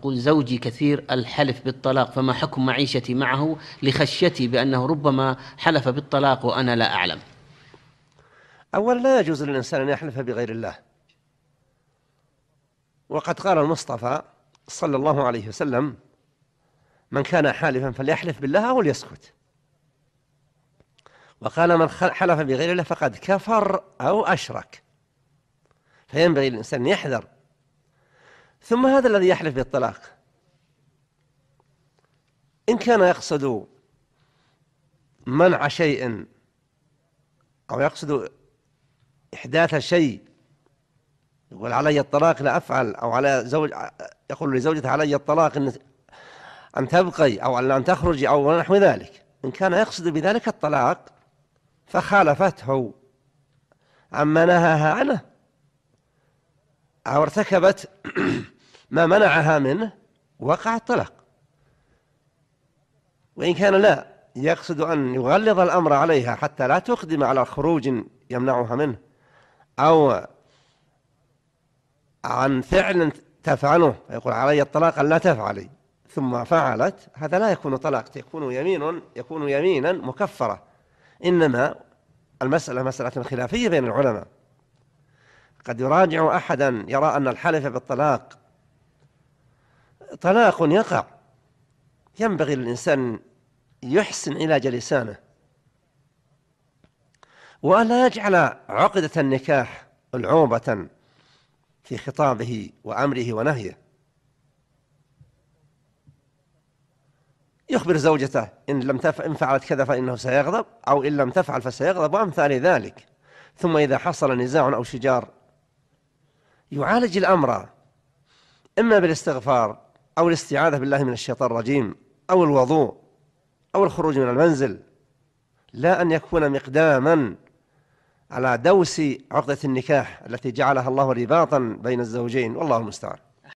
يقول زوجي كثير الحلف بالطلاق فما حكم معيشتي معه لخشيتي بأنه ربما حلف بالطلاق وأنا لا أعلم أولا لا يجوز للإنسان أن يحلف بغير الله وقد قال المصطفى صلى الله عليه وسلم من كان حالفا فليحلف بالله أو ليسكت وقال من حلف بغير الله فقد كفر أو أشرك فينبغي للإنسان أن يحذر ثم هذا الذي يحلف بالطلاق إن كان يقصد منع شيء أو يقصد إحداث شيء يقول علي الطلاق لا أفعل أو على زوج يقول لزوجته علي الطلاق إن أن تبقي أو أن تخرجي أو نحو ذلك إن كان يقصد بذلك الطلاق فخالفته عما نهاها عنه أو ارتكبت ما منعها منه وقع الطلاق وإن كان لا يقصد أن يغلظ الأمر عليها حتى لا تقدم على خروج يمنعها منه أو عن فعل تفعله يقول علي الطلاق لا تفعلي ثم فعلت هذا لا يكون طلاق يكون يمين يكون يمينا مكفرة إنما المسألة مسألة خلافية بين العلماء قد يراجع أحدا يرى أن الحلف بالطلاق طلاق يقع ينبغي للإنسان يحسن علاج لسانه وألا يجعل عقدة النكاح العوبة في خطابه وأمره ونهيه يخبر زوجته إن لم تف... إن فعلت كذا فإنه سيغضب أو إن لم تفعل فسيغضب وأمثال ذلك ثم إذا حصل نزاع أو شجار يعالج الأمر إما بالاستغفار أو الاستعاذة بالله من الشيطان الرجيم أو الوضوء أو الخروج من المنزل لا أن يكون مقداما على دوس عقدة النكاح التي جعلها الله رباطا بين الزوجين والله المستعان